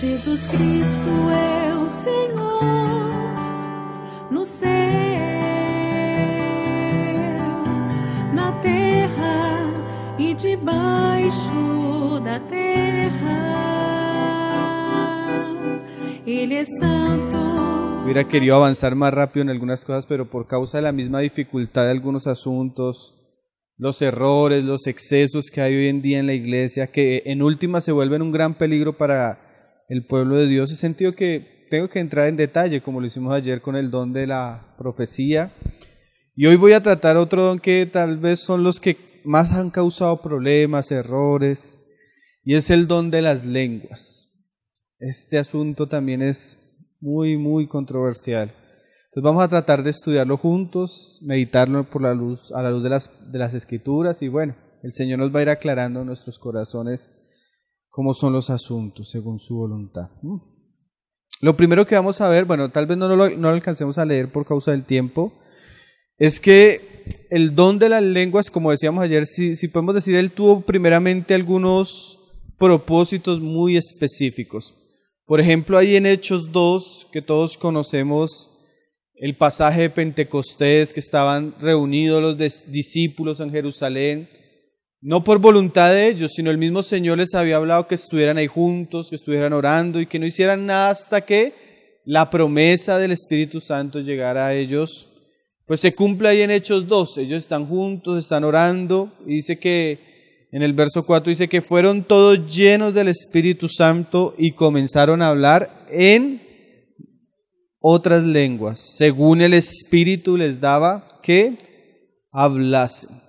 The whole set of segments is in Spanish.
Jesús Cristo é Senhor no céu, na terra e debaixo da terra. Ele santo. Hubiera querido avanzar más rápido en algunas cosas, pero por causa de la misma dificultad de algunos asuntos, los errores, los excesos que hay hoy en día en la iglesia, que en última se vuelven un gran peligro para el pueblo de Dios. He sentido que tengo que entrar en detalle, como lo hicimos ayer con el don de la profecía. Y hoy voy a tratar otro don que tal vez son los que más han causado problemas, errores, y es el don de las lenguas. Este asunto también es muy, muy controversial. Entonces vamos a tratar de estudiarlo juntos, meditarlo por la luz, a la luz de las, de las escrituras, y bueno, el Señor nos va a ir aclarando nuestros corazones cómo son los asuntos según su voluntad. Mm. Lo primero que vamos a ver, bueno, tal vez no lo, no alcancemos a leer por causa del tiempo, es que el don de las lenguas, como decíamos ayer, si, si podemos decir, él tuvo primeramente algunos propósitos muy específicos. Por ejemplo, ahí en Hechos 2, que todos conocemos el pasaje de Pentecostés, que estaban reunidos los discípulos en Jerusalén, no por voluntad de ellos, sino el mismo Señor les había hablado que estuvieran ahí juntos, que estuvieran orando y que no hicieran nada hasta que la promesa del Espíritu Santo llegara a ellos. Pues se cumple ahí en Hechos 2. Ellos están juntos, están orando y dice que en el verso 4 dice que fueron todos llenos del Espíritu Santo y comenzaron a hablar en otras lenguas, según el Espíritu les daba que hablasen.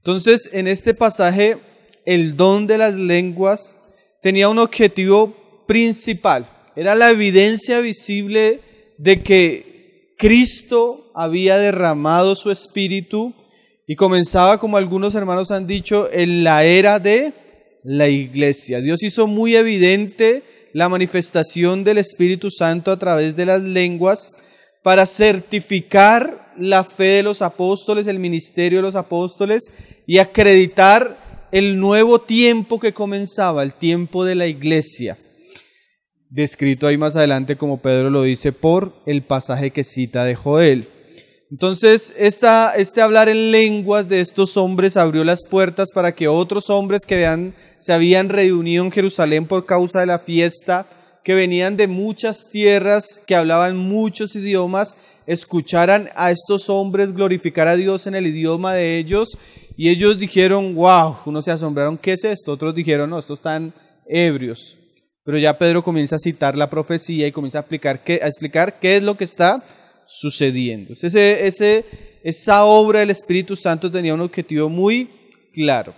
Entonces, en este pasaje, el don de las lenguas tenía un objetivo principal. Era la evidencia visible de que Cristo había derramado su espíritu y comenzaba, como algunos hermanos han dicho, en la era de la iglesia. Dios hizo muy evidente la manifestación del Espíritu Santo a través de las lenguas para certificar la fe de los apóstoles, el ministerio de los apóstoles y acreditar el nuevo tiempo que comenzaba, el tiempo de la iglesia, descrito ahí más adelante como Pedro lo dice por el pasaje que cita de Joel. Entonces, este hablar en lenguas de estos hombres abrió las puertas para que otros hombres que vean, se habían reunido en Jerusalén por causa de la fiesta, que venían de muchas tierras, que hablaban muchos idiomas, escucharan a estos hombres glorificar a Dios en el idioma de ellos y ellos dijeron, wow, unos se asombraron, ¿qué es esto? Otros dijeron, no, estos están ebrios. Pero ya Pedro comienza a citar la profecía y comienza a, a explicar qué es lo que está sucediendo. Ese, ese, esa obra del Espíritu Santo tenía un objetivo muy claro.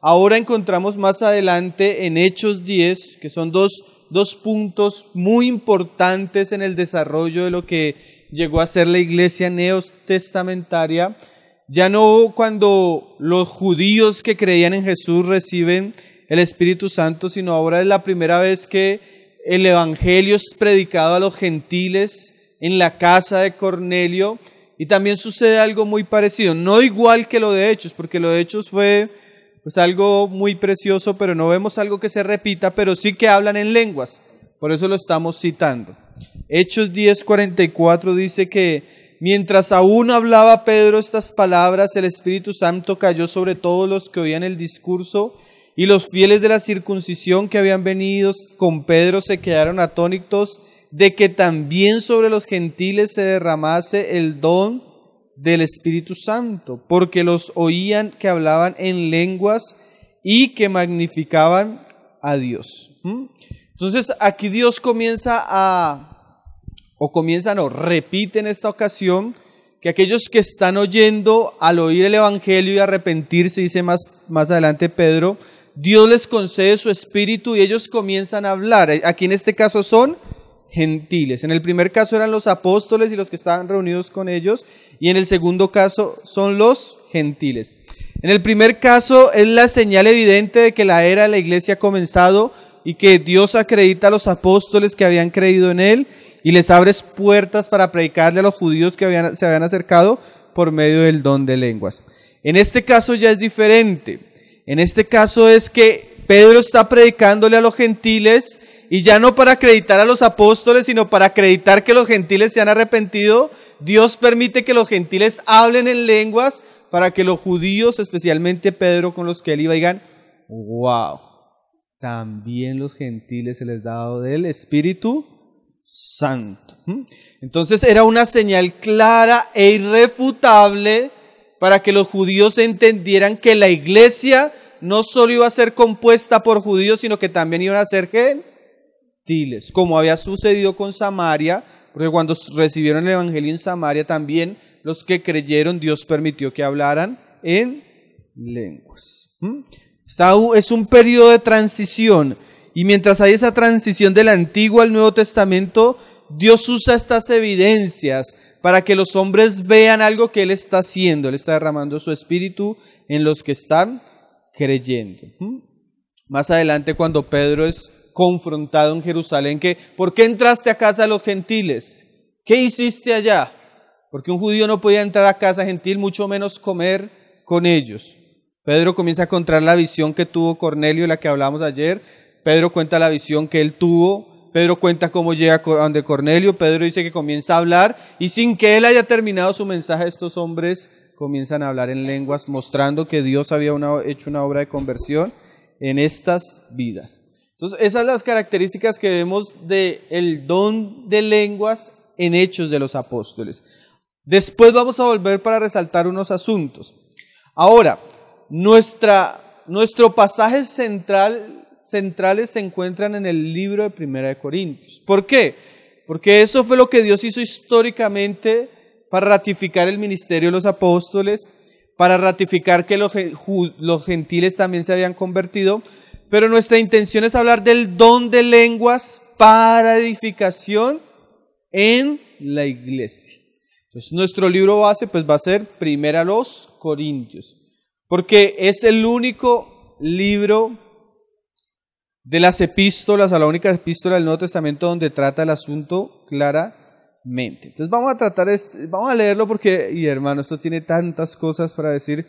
Ahora encontramos más adelante en Hechos 10, que son dos, dos puntos muy importantes en el desarrollo de lo que llegó a ser la iglesia neotestamentaria, ya no cuando los judíos que creían en Jesús reciben el Espíritu Santo, sino ahora es la primera vez que el Evangelio es predicado a los gentiles en la casa de Cornelio. Y también sucede algo muy parecido, no igual que lo de Hechos, porque lo de Hechos fue pues algo muy precioso, pero no vemos algo que se repita, pero sí que hablan en lenguas. Por eso lo estamos citando. Hechos 10:44 dice que mientras aún hablaba Pedro estas palabras, el Espíritu Santo cayó sobre todos los que oían el discurso y los fieles de la circuncisión que habían venido con Pedro se quedaron atónitos de que también sobre los gentiles se derramase el don del Espíritu Santo, porque los oían que hablaban en lenguas y que magnificaban a Dios. ¿Mm? Entonces aquí Dios comienza a, o comienza, no, repite en esta ocasión que aquellos que están oyendo al oír el Evangelio y arrepentirse, dice más, más adelante Pedro, Dios les concede su espíritu y ellos comienzan a hablar. Aquí en este caso son gentiles. En el primer caso eran los apóstoles y los que estaban reunidos con ellos y en el segundo caso son los gentiles. En el primer caso es la señal evidente de que la era de la iglesia ha comenzado y que Dios acredita a los apóstoles que habían creído en Él y les abres puertas para predicarle a los judíos que habían, se habían acercado por medio del don de lenguas. En este caso ya es diferente. En este caso es que Pedro está predicándole a los gentiles y ya no para acreditar a los apóstoles, sino para acreditar que los gentiles se han arrepentido. Dios permite que los gentiles hablen en lenguas para que los judíos, especialmente Pedro con los que él iba, digan, wow, también los gentiles se les ha dado del Espíritu Santo. ¿Mm? Entonces era una señal clara e irrefutable para que los judíos entendieran que la iglesia no solo iba a ser compuesta por judíos, sino que también iban a ser gentiles, como había sucedido con Samaria, porque cuando recibieron el Evangelio en Samaria también los que creyeron Dios permitió que hablaran en lenguas. ¿Mm? es un periodo de transición y mientras hay esa transición del Antiguo al Nuevo Testamento, Dios usa estas evidencias para que los hombres vean algo que Él está haciendo. Él está derramando su espíritu en los que están creyendo. Más adelante, cuando Pedro es confrontado en Jerusalén, que ¿por qué entraste a casa de los gentiles? ¿Qué hiciste allá? Porque un judío no podía entrar a casa gentil, mucho menos comer con ellos. Pedro comienza a contar la visión que tuvo Cornelio, la que hablamos ayer. Pedro cuenta la visión que él tuvo. Pedro cuenta cómo llega donde Cornelio. Pedro dice que comienza a hablar y sin que él haya terminado su mensaje, estos hombres comienzan a hablar en lenguas, mostrando que Dios había hecho una obra de conversión en estas vidas. Entonces, esas son las características que vemos del don de lenguas en hechos de los apóstoles. Después vamos a volver para resaltar unos asuntos. Ahora, nuestra, nuestro pasaje central, centrales se encuentran en el libro de Primera de Corintios. ¿Por qué? Porque eso fue lo que Dios hizo históricamente para ratificar el ministerio de los apóstoles, para ratificar que los, gentiles también se habían convertido, pero nuestra intención es hablar del don de lenguas para edificación en la iglesia. Entonces, nuestro libro base pues, va a ser Primera los Corintios porque es el único libro de las epístolas, a la única epístola del Nuevo Testamento donde trata el asunto claramente. Entonces vamos a tratar, este, vamos a leerlo porque, y hermano, esto tiene tantas cosas para decir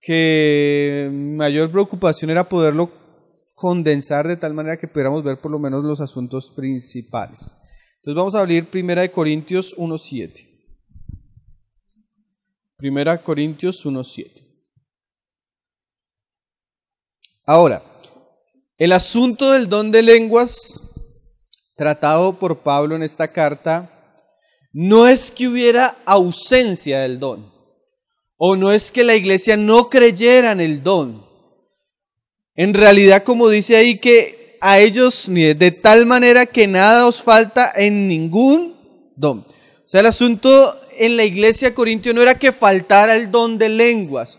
que mi mayor preocupación era poderlo condensar de tal manera que pudiéramos ver por lo menos los asuntos principales. Entonces vamos a abrir Primera de Corintios 1.7. 1 Corintios 1.7. Ahora, el asunto del don de lenguas tratado por Pablo en esta carta no es que hubiera ausencia del don, o no es que la iglesia no creyera en el don. En realidad, como dice ahí, que a ellos ni de tal manera que nada os falta en ningún don. O sea, el asunto en la iglesia de Corintio no era que faltara el don de lenguas,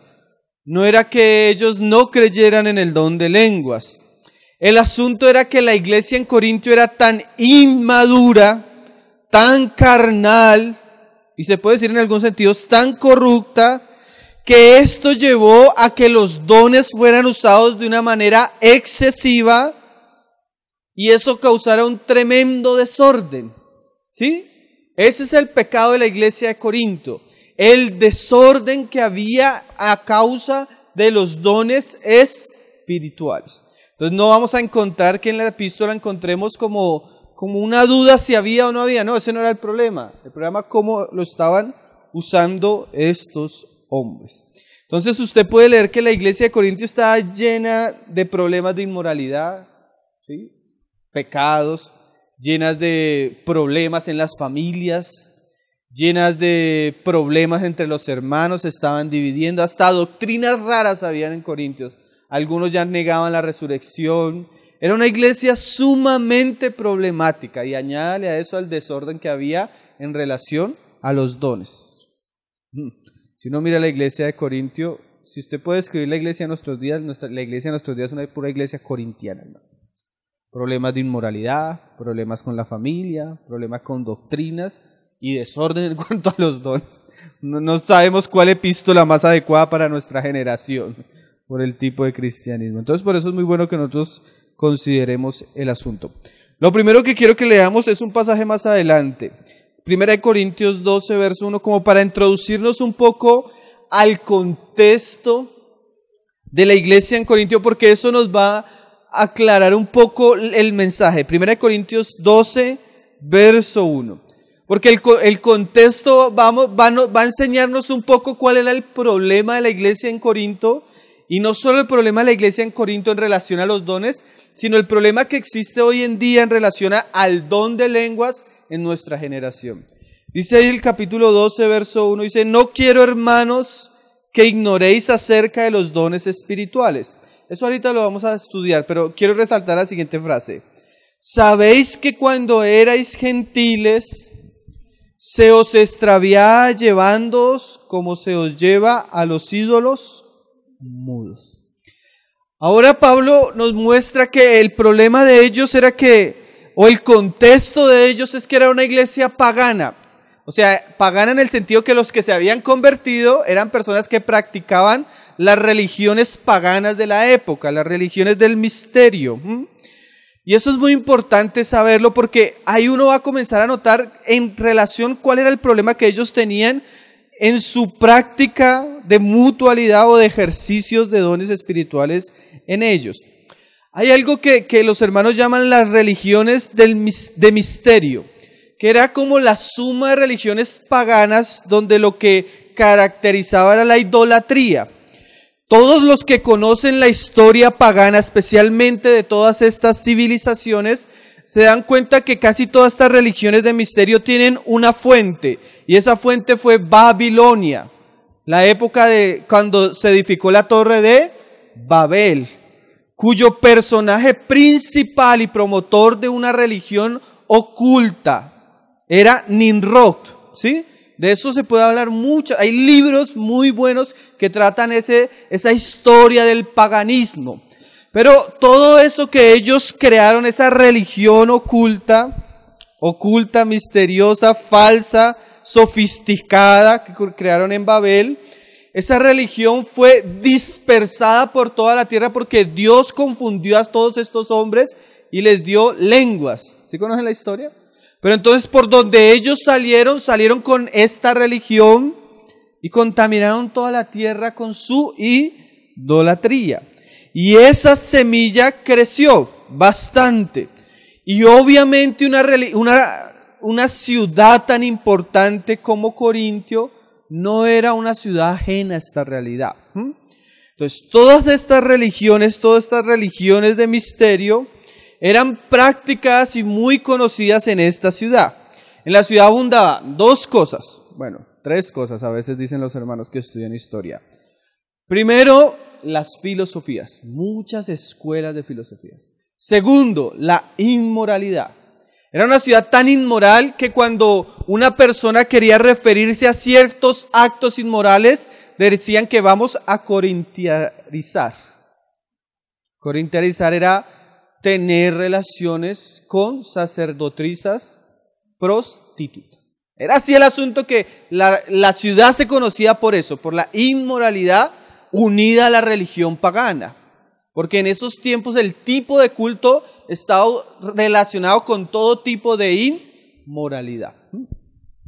no era que ellos no creyeran en el don de lenguas. El asunto era que la iglesia en Corintio era tan inmadura, tan carnal, y se puede decir en algún sentido, tan corrupta, que esto llevó a que los dones fueran usados de una manera excesiva y eso causara un tremendo desorden. ¿Sí? Ese es el pecado de la iglesia de Corinto el desorden que había a causa de los dones espirituales. Entonces no vamos a encontrar que en la epístola encontremos como, como una duda si había o no había. No, ese no era el problema. El problema cómo lo estaban usando estos hombres. Entonces usted puede leer que la iglesia de Corintios estaba llena de problemas de inmoralidad, pecados, llenas de problemas en las familias, llenas de problemas entre los hermanos, estaban dividiendo, hasta doctrinas raras habían en Corintios. Algunos ya negaban la resurrección. Era una iglesia sumamente problemática y añádale a eso al desorden que había en relación a los dones. Hmm. Si uno mira la iglesia de Corintio, si usted puede escribir la iglesia de nuestros días, la iglesia de nuestros días es una pura iglesia corintiana. Problemas de inmoralidad, problemas con la familia, problemas con doctrinas, y desorden en cuanto a los dones. No, sabemos cuál epístola más adecuada para nuestra generación por el tipo de cristianismo. Entonces, por eso es muy bueno que nosotros consideremos el asunto. Lo primero que quiero que leamos es un pasaje más adelante. Primera de Corintios 12, verso 1, como para introducirnos un poco al contexto de la iglesia en Corintio, porque eso nos va a aclarar un poco el mensaje. Primera de Corintios 12, verso 1. Porque el, contexto va, a enseñarnos un poco cuál era el problema de la iglesia en Corinto, y no solo el problema de la iglesia en Corinto en relación a los dones, sino el problema que existe hoy en día en relación al don de lenguas en nuestra generación. Dice ahí el capítulo 12, verso 1, dice, no quiero hermanos que ignoréis acerca de los dones espirituales. Eso ahorita lo vamos a estudiar, pero quiero resaltar la siguiente frase. Sabéis que cuando erais gentiles, ¿Se os extraviará llevándoos como se os lleva a los ídolos mudos? Ahora Pablo nos muestra que el problema de ellos era que, o el contexto de ellos es que era una iglesia pagana. O sea, pagana en el sentido que los que se habían convertido eran personas que practicaban las religiones paganas de la época, las religiones del misterio. Y eso es muy importante saberlo porque ahí uno va a comenzar a notar en relación cuál era el problema que ellos tenían en su práctica de mutualidad o de ejercicios de dones espirituales en ellos. Hay algo que, los hermanos llaman las religiones de misterio, que era como la suma de religiones paganas donde lo que caracterizaba era la idolatría. Todos los que conocen la historia pagana, especialmente de todas estas civilizaciones, se dan cuenta que casi todas estas religiones de misterio tienen una fuente, y esa fuente fue Babilonia, la época de cuando se edificó la torre de Babel, cuyo personaje principal y promotor de una religión oculta era Nimrod, ¿sí? De eso se puede hablar mucho. Hay libros muy buenos que tratan ese, esa historia del paganismo. Pero todo eso que ellos crearon, esa religión oculta, oculta, misteriosa, falsa, sofisticada que crearon en Babel, esa religión fue dispersada por toda la tierra porque Dios confundió a todos estos hombres y les dio lenguas. ¿Sí conocen la historia? Pero entonces por donde ellos salieron, salieron con esta religión y contaminaron toda la tierra con su idolatría. Y esa semilla creció bastante. Y obviamente una, ciudad tan importante como Corintio no era una ciudad ajena a esta realidad. Entonces, todas estas religiones, todas estas religiones de misterio, eran prácticas y muy conocidas en esta ciudad. En la ciudad abundaba dos cosas, bueno, tres cosas a veces dicen los hermanos que estudian historia. Primero, las filosofías, muchas escuelas de filosofías. Segundo, la inmoralidad. Era una ciudad tan inmoral que cuando una persona quería referirse a ciertos actos inmorales, decían que vamos a corintiarizar. Corintiarizar era tener relaciones con sacerdotisas prostitutas. Era así el asunto que la, ciudad se conocía por eso, por la inmoralidad unida a la religión pagana. Porque en esos tiempos el tipo de culto estaba relacionado con todo tipo de inmoralidad.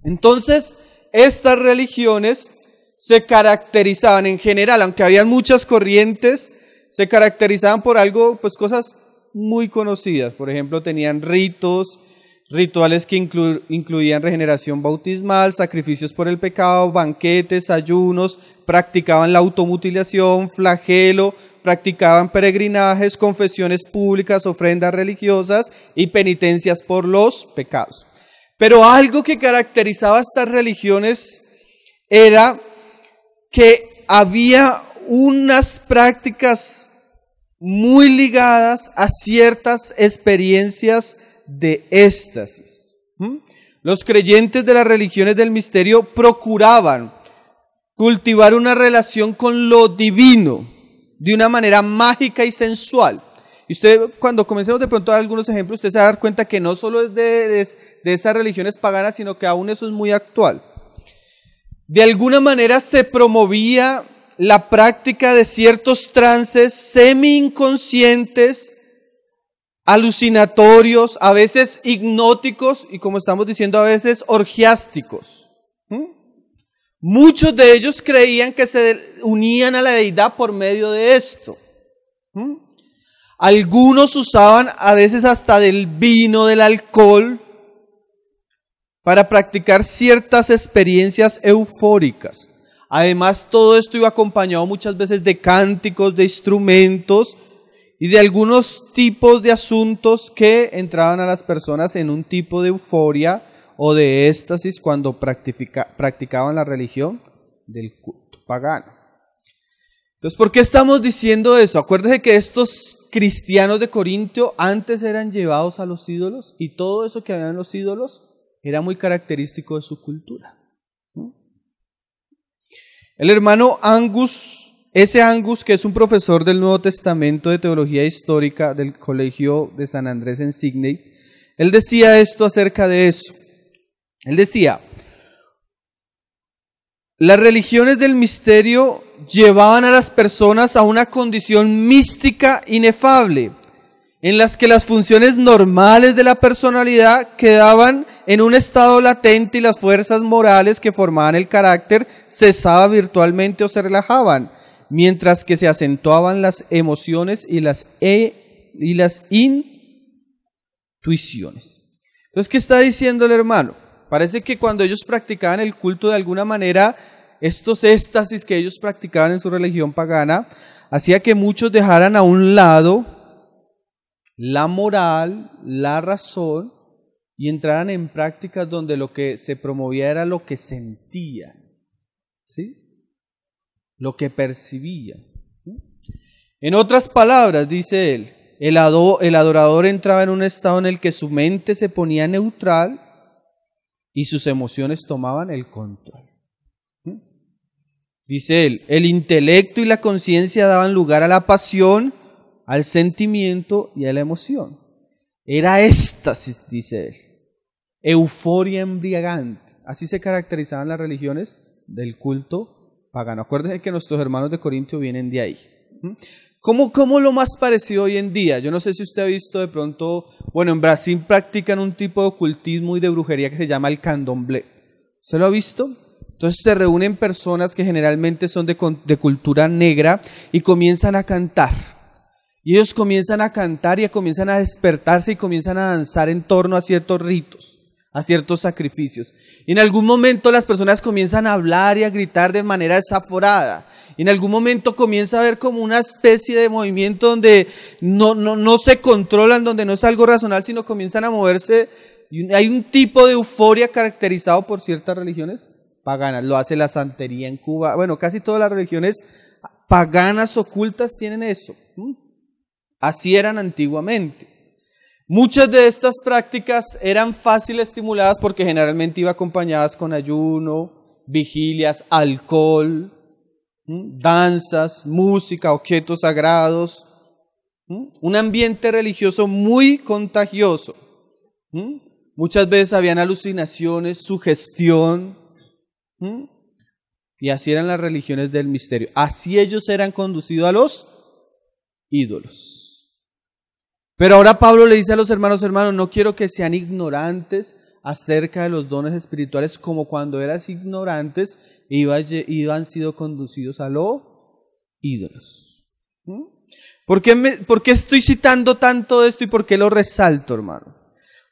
Entonces, estas religiones se caracterizaban en general, aunque habían muchas corrientes, se caracterizaban por algo, pues cosas muy conocidas. Por ejemplo, tenían ritos, rituales que incluían regeneración bautismal, sacrificios por el pecado, banquetes, ayunos, practicaban la automutilación, flagelo, practicaban peregrinajes, confesiones públicas, ofrendas religiosas y penitencias por los pecados. Pero algo que caracterizaba a estas religiones era que había unas prácticas muy ligadas a ciertas experiencias de éxtasis. ¿Mm? Los creyentes de las religiones del misterio procuraban cultivar una relación con lo divino de una manera mágica y sensual. Y usted, cuando comencemos de pronto a dar algunos ejemplos, usted se va a dar cuenta que no solo es de, es de esas religiones paganas, sino que aún eso es muy actual. De alguna manera se promovía la práctica de ciertos trances semi-inconscientes, alucinatorios, a veces hipnóticos y como estamos diciendo a veces orgiásticos. ¿Mm? Muchos de ellos creían que se unían a la deidad por medio de esto. ¿Mm? Algunos usaban a veces hasta del vino, del alcohol, para practicar ciertas experiencias eufóricas. Además, todo esto iba acompañado muchas veces de cánticos, de instrumentos y de algunos tipos de asuntos que entraban a las personas en un tipo de euforia o de éxtasis cuando practicaban la religión del culto pagano. Entonces, ¿por qué estamos diciendo eso? Acuérdense que estos cristianos de Corintio antes eran llevados a los ídolos y todo eso que habían los ídolos era muy característico de su cultura. El hermano Angus, ese Angus que es un profesor del Nuevo Testamento de Teología Histórica del Colegio de San Andrés en Sydney, él decía esto acerca de eso. Él decía, las religiones del misterio llevaban a las personas a una condición mística inefable, en las que las funciones normales de la personalidad quedaban en un estado latente y las fuerzas morales que formaban el carácter cesaban virtualmente o se relajaban, mientras que se acentuaban las emociones y las, e, y las intuiciones. Entonces, ¿qué está diciendo el hermano? Parece que cuando ellos practicaban el culto de alguna manera, estos éxtasis que ellos practicaban en su religión pagana, hacía que muchos dejaran a un lado la moral, la razón, y entraran en prácticas donde lo que se promovía era lo que sentía, ¿sí? lo que percibía. En otras palabras, dice él, el, adorador entraba en un estado en el que su mente se ponía neutral y sus emociones tomaban el control. Dice él, el intelecto y la conciencia daban lugar a la pasión, al sentimiento y a la emoción. Era éxtasis, dice él euforia embriagante. Así se caracterizaban las religiones del culto pagano. Acuérdense que nuestros hermanos de Corintio vienen de ahí. ¿Mm? ¿Cómo, lo más parecido hoy en día? Yo no sé si usted ha visto de pronto, bueno, en Brasil practican un tipo de ocultismo y de brujería que se llama el candomblé. ¿Se lo ha visto? Entonces se reúnen personas que generalmente son de, cultura negra y comienzan a cantar. Y ellos comienzan a cantar y comienzan a despertarse y comienzan a danzar en torno a ciertos ritos a ciertos sacrificios. Y en algún momento las personas comienzan a hablar y a gritar de manera desaforada. Y en algún momento comienza a haber como una especie de movimiento donde no, no, se controlan, donde no es algo racional, sino comienzan a moverse. Y hay un tipo de euforia caracterizado por ciertas religiones paganas. Lo hace la santería en Cuba. Bueno, casi todas las religiones paganas ocultas tienen eso. Así eran antiguamente. Muchas de estas prácticas eran fácil estimuladas porque generalmente iban acompañadas con ayuno, vigilias, alcohol, danzas, música, objetos sagrados, un ambiente religioso muy contagioso. Muchas veces habían alucinaciones, sugestión. Y así eran las religiones del misterio. Así ellos eran conducidos a los ídolos. Pero ahora Pablo le dice a los hermanos, hermanos, no quiero que sean ignorantes acerca de los dones espirituales como cuando eras ignorantes y iban sido conducidos a los ídolos. ¿Mm? ¿Por, qué ¿Por qué estoy citando tanto esto y por qué lo resalto, hermano?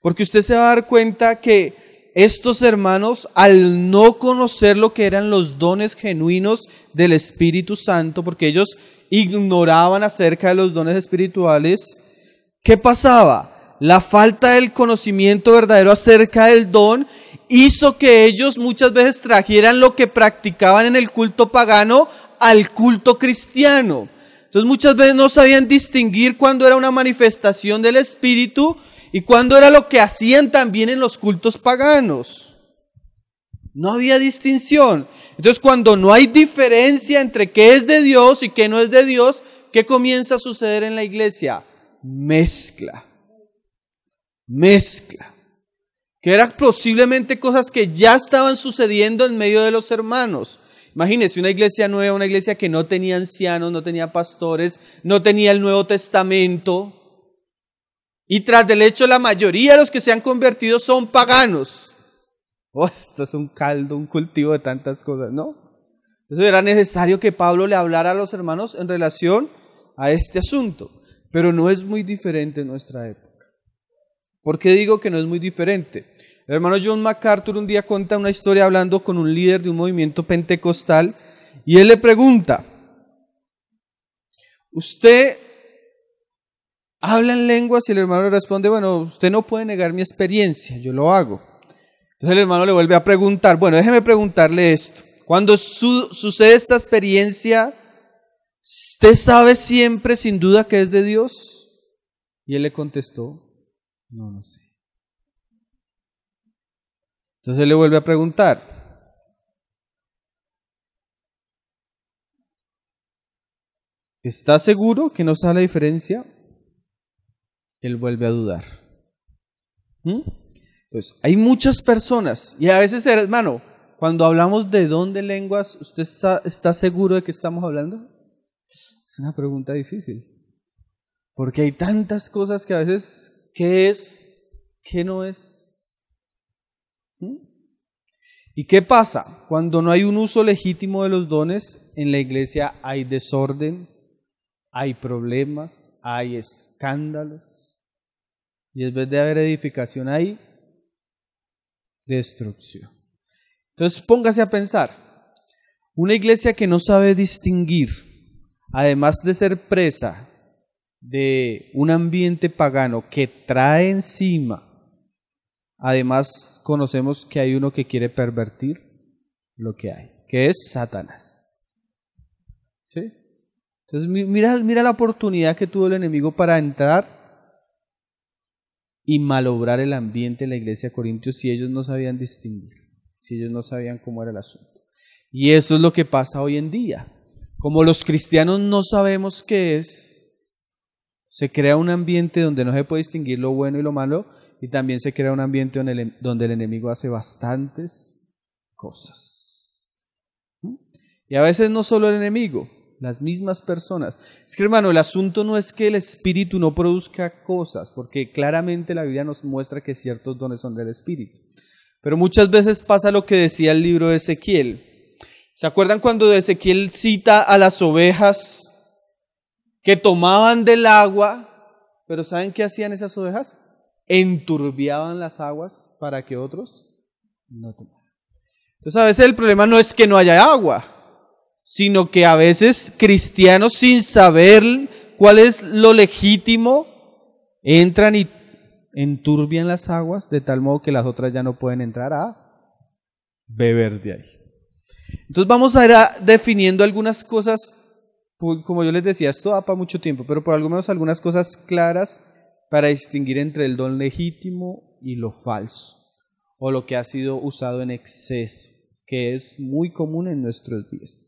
Porque usted se va a dar cuenta que estos hermanos, al no conocer lo que eran los dones genuinos del Espíritu Santo, porque ellos ignoraban acerca de los dones espirituales, ¿Qué pasaba? La falta del conocimiento verdadero acerca del don hizo que ellos muchas veces trajeran lo que practicaban en el culto pagano al culto cristiano. Entonces muchas veces no sabían distinguir cuándo era una manifestación del Espíritu y cuándo era lo que hacían también en los cultos paganos. No había distinción. Entonces cuando no hay diferencia entre qué es de Dios y qué no es de Dios, ¿qué comienza a suceder en la iglesia? mezcla, mezcla, que eran posiblemente cosas que ya estaban sucediendo en medio de los hermanos. Imagínense una iglesia nueva, una iglesia que no tenía ancianos, no tenía pastores, no tenía el Nuevo Testamento. Y tras del hecho, la mayoría de los que se han convertido son paganos. Oh, esto es un caldo, un cultivo de tantas cosas, ¿no? Entonces era necesario que Pablo le hablara a los hermanos en relación a este asunto. Pero no es muy diferente en nuestra época. ¿Por qué digo que no es muy diferente? El hermano John MacArthur un día cuenta una historia hablando con un líder de un movimiento pentecostal y él le pregunta, ¿usted habla en lenguas? Y el hermano le responde, bueno, usted no puede negar mi experiencia, yo lo hago. Entonces el hermano le vuelve a preguntar, bueno, déjeme preguntarle esto. Cuando sucede esta experiencia, ¿Usted sabe siempre sin duda que es de Dios? Y él le contestó, no lo no sé. Entonces él le vuelve a preguntar. ¿Está seguro que no sabe la diferencia? Él vuelve a dudar. ¿Mm? Pues hay muchas personas, y a veces, hermano, cuando hablamos de don lenguas, ¿usted está seguro de que estamos hablando? Es una pregunta difícil. Porque hay tantas cosas que a veces, ¿qué es? ¿Qué no es? ¿Mm? ¿Y qué pasa? Cuando no hay un uso legítimo de los dones, en la iglesia hay desorden, hay problemas, hay escándalos. Y en vez de haber edificación hay destrucción. Entonces póngase a pensar, una iglesia que no sabe distinguir además de ser presa de un ambiente pagano que trae encima, además conocemos que hay uno que quiere pervertir lo que hay, que es Satanás. ¿Sí? Entonces mira, mira la oportunidad que tuvo el enemigo para entrar y malobrar el ambiente en la iglesia de Corintios si ellos no sabían distinguir, si ellos no sabían cómo era el asunto. Y eso es lo que pasa hoy en día. Como los cristianos no sabemos qué es, se crea un ambiente donde no se puede distinguir lo bueno y lo malo, y también se crea un ambiente donde el, enemigo hace bastantes cosas. ¿Mm? Y a veces no solo el enemigo, las mismas personas. Es que hermano, el asunto no es que el espíritu no produzca cosas, porque claramente la Biblia nos muestra que ciertos dones son del espíritu. Pero muchas veces pasa lo que decía el libro de Ezequiel. ¿Se acuerdan cuando Ezequiel cita a las ovejas que tomaban del agua, pero ¿saben qué hacían esas ovejas? Enturbiaban las aguas para que otros no tomaran. Entonces a veces el problema no es que no haya agua, sino que a veces cristianos sin saber cuál es lo legítimo, entran y enturbian las aguas de tal modo que las otras ya no pueden entrar a beber de ahí. Entonces vamos a ir definiendo algunas cosas, como yo les decía, esto da para mucho tiempo, pero por lo menos algunas cosas claras para distinguir entre el don legítimo y lo falso, o lo que ha sido usado en exceso, que es muy común en nuestros días.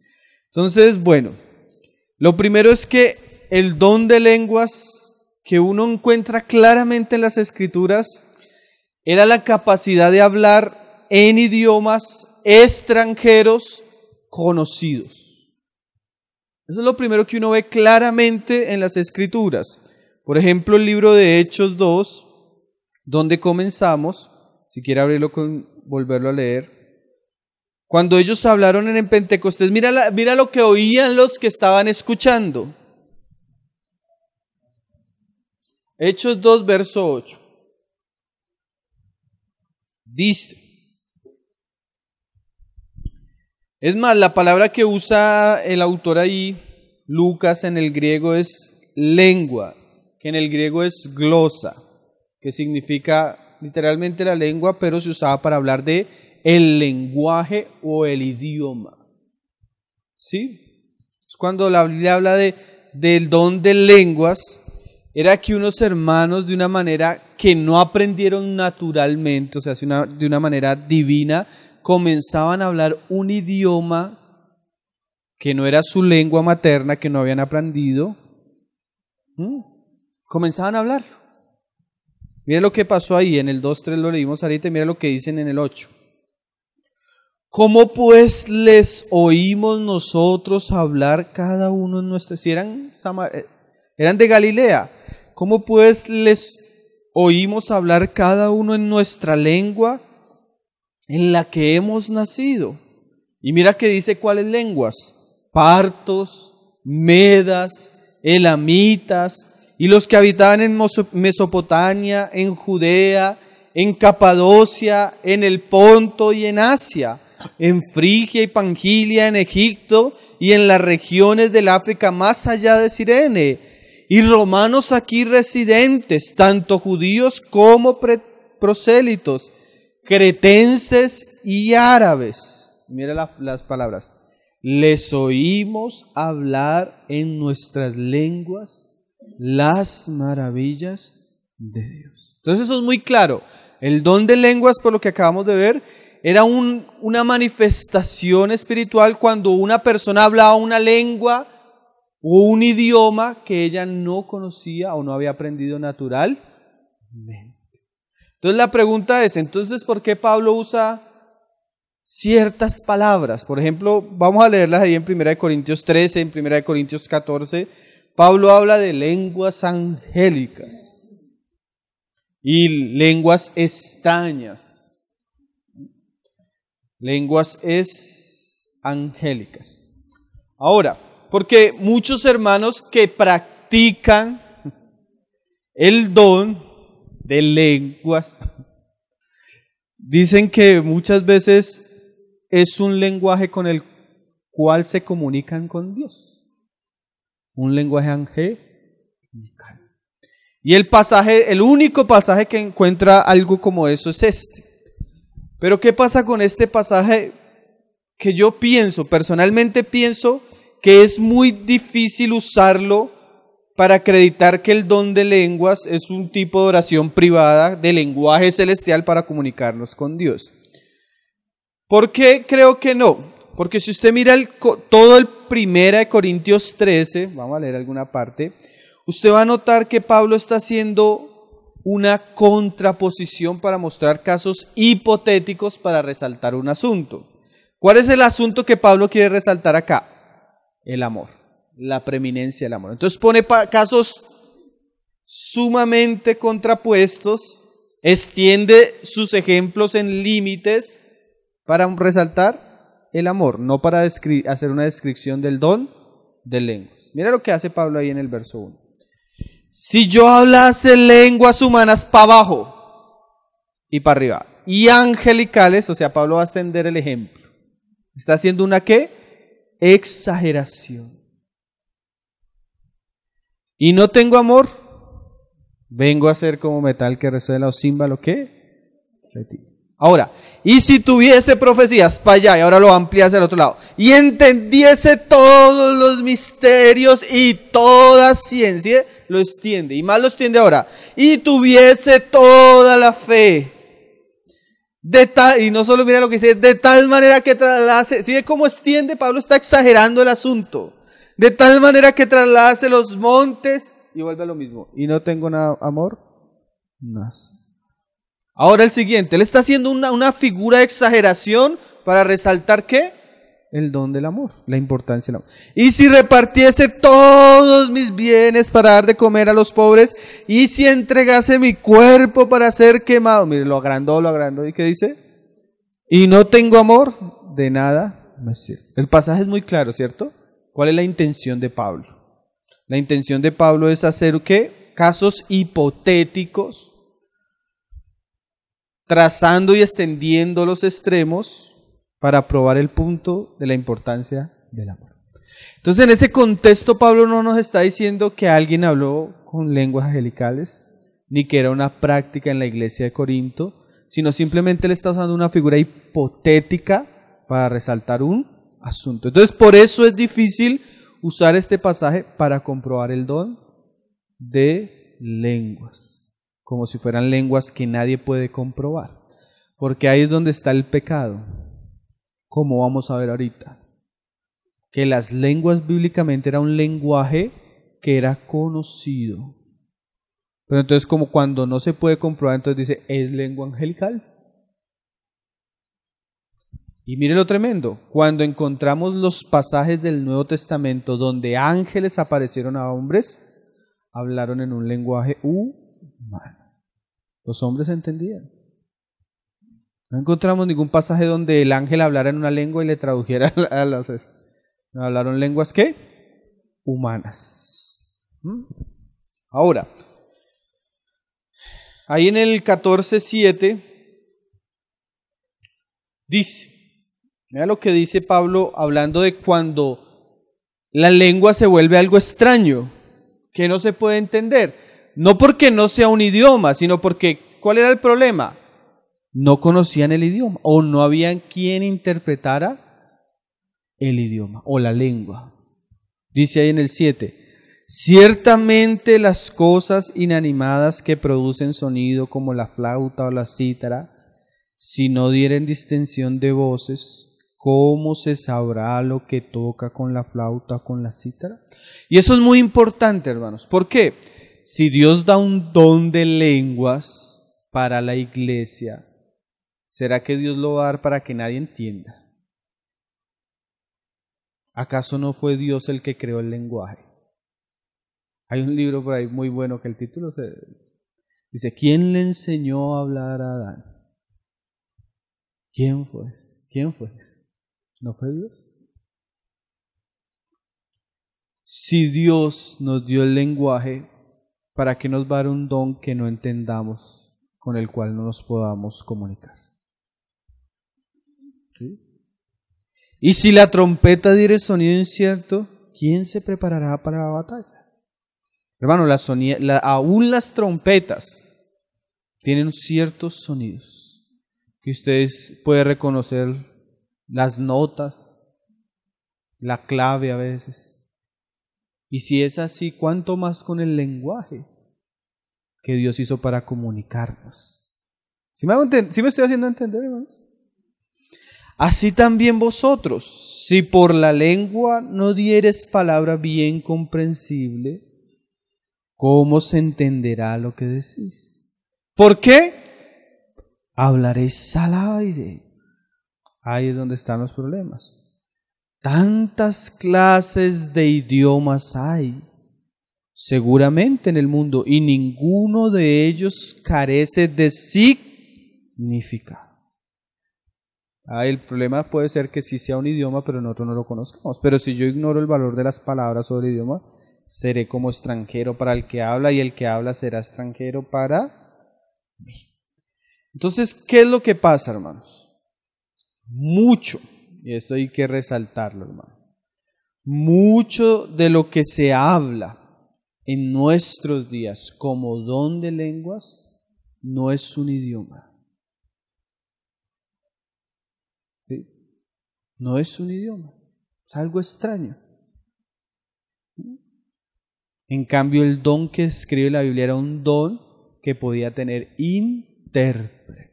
Entonces, bueno, lo primero es que el don de lenguas que uno encuentra claramente en las escrituras era la capacidad de hablar en idiomas extranjeros conocidos. Eso es lo primero que uno ve claramente en las escrituras. Por ejemplo, el libro de Hechos 2, donde comenzamos, si quiere abrirlo con volverlo a leer. Cuando ellos hablaron en el Pentecostés, mira, mira lo que oían los que estaban escuchando. Hechos 2, verso 8. Dice, Es más, la palabra que usa el autor ahí, Lucas, en el griego es lengua, que en el griego es glosa, que significa literalmente la lengua, pero se usaba para hablar de el lenguaje o el idioma. ¿Sí? Es cuando la Biblia habla de, del don de lenguas, era que unos hermanos de una manera que no aprendieron naturalmente, o sea, de una manera divina, comenzaban a hablar un idioma que no era su lengua materna, que no habían aprendido, comenzaban a hablarlo. Mira lo que pasó ahí, en el 3 lo leímos ahorita, y mira lo que dicen en el 8. ¿Cómo pues les oímos nosotros hablar cada uno en nuestro... Si eh, eran de Galilea, ¿cómo pues les oímos hablar cada uno en nuestra lengua? en la que hemos nacido. Y mira que dice cuáles lenguas, partos, medas, elamitas, y los que habitaban en Mesopotamia, en Judea, en Capadocia, en el Ponto y en Asia, en Frigia y Pangilia, en Egipto y en las regiones del África más allá de Sirene, y romanos aquí residentes, tanto judíos como prosélitos, cretenses y árabes. Mira las palabras. Les oímos hablar en nuestras lenguas las maravillas de Dios. Entonces eso es muy claro. El don de lenguas, por lo que acabamos de ver, era una manifestación espiritual cuando una persona hablaba una lengua o un idioma que ella no conocía o no había aprendido naturalmente. Entonces la pregunta es, entonces, ¿por qué Pablo usa ciertas palabras? Por ejemplo, vamos a leerlas ahí en 1 Corintios 13, en 1 Corintios 14. Pablo habla de lenguas angélicas y lenguas extrañas. Lenguas es angélicas. Ahora, porque muchos hermanos que practican el don de lenguas, dicen que muchas veces es un lenguaje con el cual se comunican con Dios. Un lenguaje angelical. Y el pasaje, el único pasaje que encuentra algo como eso es este. Pero ¿qué pasa con este pasaje que yo pienso, personalmente pienso que es muy difícil usarlo para acreditar que el don de lenguas es un tipo de oración privada de lenguaje celestial para comunicarnos con Dios. ¿Por qué creo que no? Porque si usted mira todo el 1 de Corintios 13, vamos a leer alguna parte, usted va a notar que Pablo está haciendo una contraposición para mostrar casos hipotéticos para resaltar un asunto. ¿Cuál es el asunto que Pablo quiere resaltar acá? El amor la preeminencia del amor. Entonces pone casos sumamente contrapuestos, extiende sus ejemplos en límites para resaltar el amor, no para hacer una descripción del don de lenguas. Mira lo que hace Pablo ahí en el verso 1. Si yo hablase lenguas humanas para abajo y para arriba, y angelicales, o sea, Pablo va a extender el ejemplo. Está haciendo una qué? Exageración y no tengo amor, vengo a ser como metal que resuena o címbalo que Ahora, y si tuviese profecías para allá, y ahora lo amplía hacia el otro lado, y entendiese todos los misterios y toda ciencia, lo extiende, y más lo extiende ahora, y tuviese toda la fe, de tal, y no solo mira lo que dice, de tal manera que traslase, hace, cómo extiende? Pablo está exagerando el asunto de tal manera que trasladase los montes y vuelve a lo mismo. Y no tengo nada, amor. Más. Ahora el siguiente, él está haciendo una, figura de exageración para resaltar que el don del amor, la importancia del amor. Y si repartiese todos mis bienes para dar de comer a los pobres, y si entregase mi cuerpo para ser quemado, mire, lo agrandó, lo agrandó, ¿y qué dice? Y no tengo amor, de nada El pasaje es muy claro, ¿cierto? ¿Cuál es la intención de Pablo? La intención de Pablo es hacer qué? Casos hipotéticos, trazando y extendiendo los extremos para probar el punto de la importancia del amor. Entonces, en ese contexto, Pablo no nos está diciendo que alguien habló con lenguas angelicales, ni que era una práctica en la iglesia de Corinto, sino simplemente le está usando una figura hipotética para resaltar un asunto. Entonces, por eso es difícil usar este pasaje para comprobar el don de lenguas, como si fueran lenguas que nadie puede comprobar, porque ahí es donde está el pecado, como vamos a ver ahorita, que las lenguas bíblicamente era un lenguaje que era conocido. Pero entonces como cuando no se puede comprobar, entonces dice, es lengua angelical. Y mire lo tremendo, cuando encontramos los pasajes del Nuevo Testamento donde ángeles aparecieron a hombres, hablaron en un lenguaje humano. Los hombres entendían. No encontramos ningún pasaje donde el ángel hablara en una lengua y le tradujera a las... hablaron lenguas qué? Humanas. ¿Mm? Ahora, ahí en el 14.7 dice, Mira lo que dice Pablo hablando de cuando la lengua se vuelve algo extraño, que no se puede entender. No porque no sea un idioma, sino porque, ¿cuál era el problema? No conocían el idioma o no habían quien interpretara el idioma o la lengua. Dice ahí en el 7, ciertamente las cosas inanimadas que producen sonido como la flauta o la cítara, si no dieren distensión de voces, ¿Cómo se sabrá lo que toca con la flauta con la cítara? Y eso es muy importante, hermanos. ¿Por qué? Si Dios da un don de lenguas para la iglesia, ¿será que Dios lo va a dar para que nadie entienda? ¿Acaso no fue Dios el que creó el lenguaje? Hay un libro por ahí muy bueno que el título se dice, ¿quién le enseñó a hablar a Adán? ¿Quién fue? ¿Quién fue? ¿No fue Dios? Si Dios nos dio el lenguaje, ¿para que nos va a dar un don que no entendamos, con el cual no nos podamos comunicar? Y si la trompeta diere sonido incierto, ¿quién se preparará para la batalla? Hermano, aún las trompetas tienen ciertos sonidos que ustedes pueden reconocer las notas, la clave a veces. Y si es así, ¿cuánto más con el lenguaje que Dios hizo para comunicarnos? si me, estoy haciendo entender, hermanos? Así también vosotros, si por la lengua no dieres palabra bien comprensible, ¿cómo se entenderá lo que decís? ¿Por qué? Hablaréis al aire Ahí es donde están los problemas. Tantas clases de idiomas hay, seguramente en el mundo, y ninguno de ellos carece de significado. Ah, el problema puede ser que sí sea un idioma, pero nosotros no lo conozcamos. Pero si yo ignoro el valor de las palabras sobre idioma, seré como extranjero para el que habla y el que habla será extranjero para mí. Entonces, ¿qué es lo que pasa, hermanos? mucho, y esto hay que resaltarlo, hermano, mucho de lo que se habla en nuestros días como don de lenguas no es un idioma. ¿Sí? No es un idioma, es algo extraño. En cambio, el don que escribe la Biblia era un don que podía tener intérprete.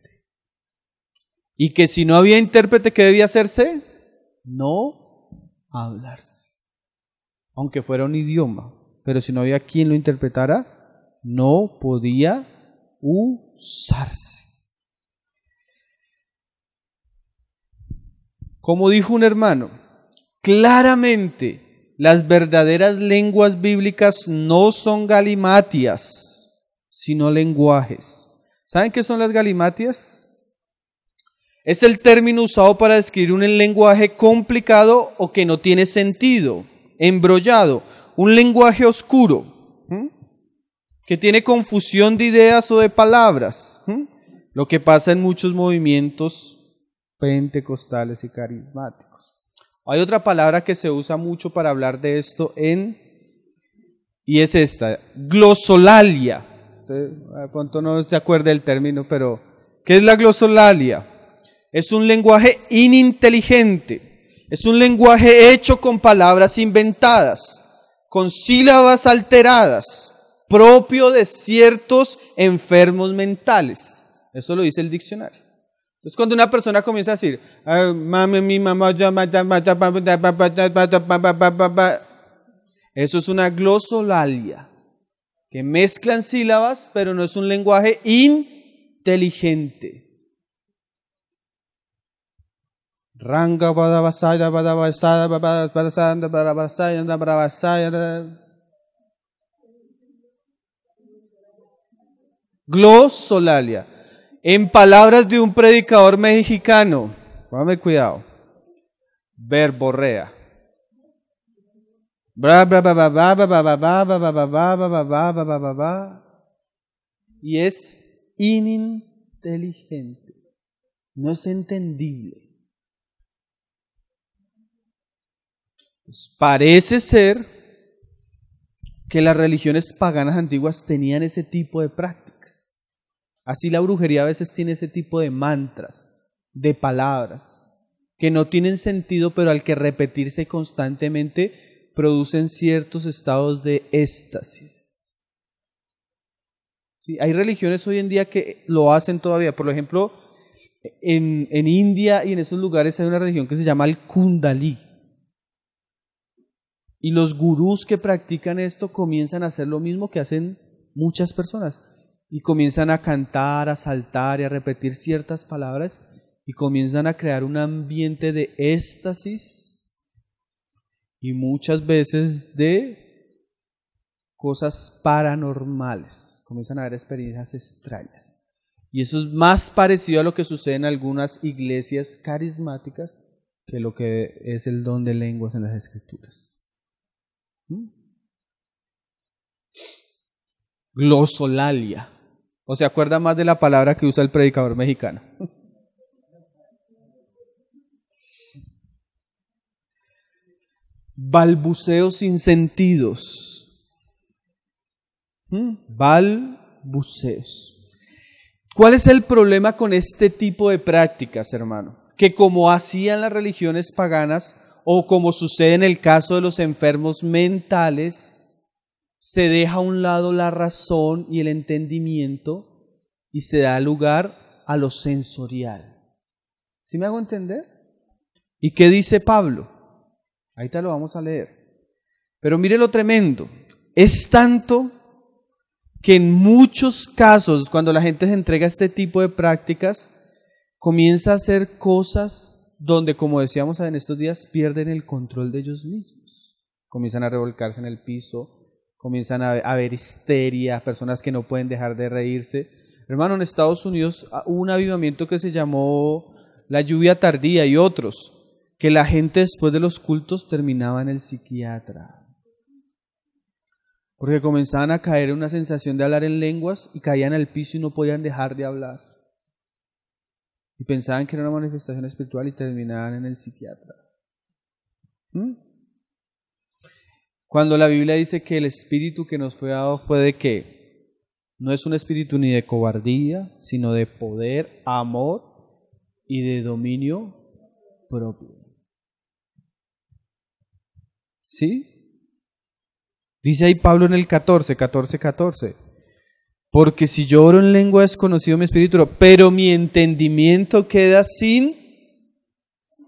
Y que si no había intérprete, ¿qué debía hacerse? No hablarse. Aunque fuera un idioma. Pero si no había quien lo interpretara, no podía usarse. Como dijo un hermano, claramente las verdaderas lenguas bíblicas no son galimatias, sino lenguajes. ¿Saben qué son las galimatias? Es el término usado para describir un lenguaje complicado o que no tiene sentido, embrollado, un lenguaje oscuro, que tiene confusión de ideas o de palabras, lo que pasa en muchos movimientos pentecostales y carismáticos. Hay otra palabra que se usa mucho para hablar de esto en y es esta, glosolalia. Usted, ah, no se acuerda el término, pero ¿qué es la glosolalia? Es un lenguaje ininteligente. Es un lenguaje hecho con palabras inventadas, con sílabas alteradas, propio de ciertos enfermos mentales. Eso lo dice el diccionario. Entonces cuando una persona comienza a decir, mi mamá, eso es una glosolalia, que mezclan sílabas, pero no es un lenguaje inteligente. Ranga Bada Badavasaya Bada Badavasaya Badavasaya bada, En palabras de un predicador mexicano, cuidado, verborrea. Y es ininteligente, no es entendible. Pues parece ser que las religiones paganas antiguas tenían ese tipo de prácticas. Así la brujería a veces tiene ese tipo de mantras, de palabras, que no tienen sentido, pero al que repetirse constantemente producen ciertos estados de éxtasis. hay religiones hoy en día que lo hacen todavía. Por ejemplo, en, en India y en esos lugares hay una religión que se llama el Kundalí y los gurús que practican esto comienzan a hacer lo mismo que hacen muchas personas. Y comienzan a cantar, a saltar y a repetir ciertas palabras. Y comienzan a crear un ambiente de éxtasis y muchas veces de cosas paranormales. Comienzan a haber experiencias extrañas. Y eso es más parecido a lo que sucede en algunas iglesias carismáticas que lo que es el don de lenguas en las escrituras. ¿Mm? Glosolalia. ¿O se acuerda más de la palabra que usa el predicador mexicano? Balbuceos sin sentidos. ¿Mm? Balbuceos. ¿Cuál es el problema con este tipo de prácticas, hermano? Que como hacían las religiones paganas, o como sucede en el caso de los enfermos mentales, se deja a un lado la razón y el entendimiento y se da lugar a lo sensorial. ¿Sí me hago entender? ¿Y qué dice Pablo? Ahí te lo vamos a leer. Pero mire lo tremendo. Es tanto que en muchos casos, cuando la gente se entrega a este tipo de prácticas, comienza a hacer cosas donde, como decíamos en estos días, pierden el control de ellos mismos. Comienzan a revolcarse en el piso, comienzan a haber histeria, personas que no pueden dejar de reírse. Hermano, en Estados Unidos ah, hubo un avivamiento que se llamó la lluvia tardía y otros, que la gente después de los cultos terminaba en el psiquiatra. Porque comenzaban a caer una sensación de hablar en lenguas y caían al piso y no podían dejar de hablar y pensaban que era una manifestación espiritual y terminaban en el psiquiatra. ¿Mm? Cuando la Biblia dice que el espíritu que nos fue dado fue de qué? No es un espíritu ni de cobardía, sino de poder, amor y de dominio propio. ¿Sí? Dice ahí Pablo en el 14, 14, 14. Porque si yo oro en lengua desconocido, mi espíritu, pero mi entendimiento queda sin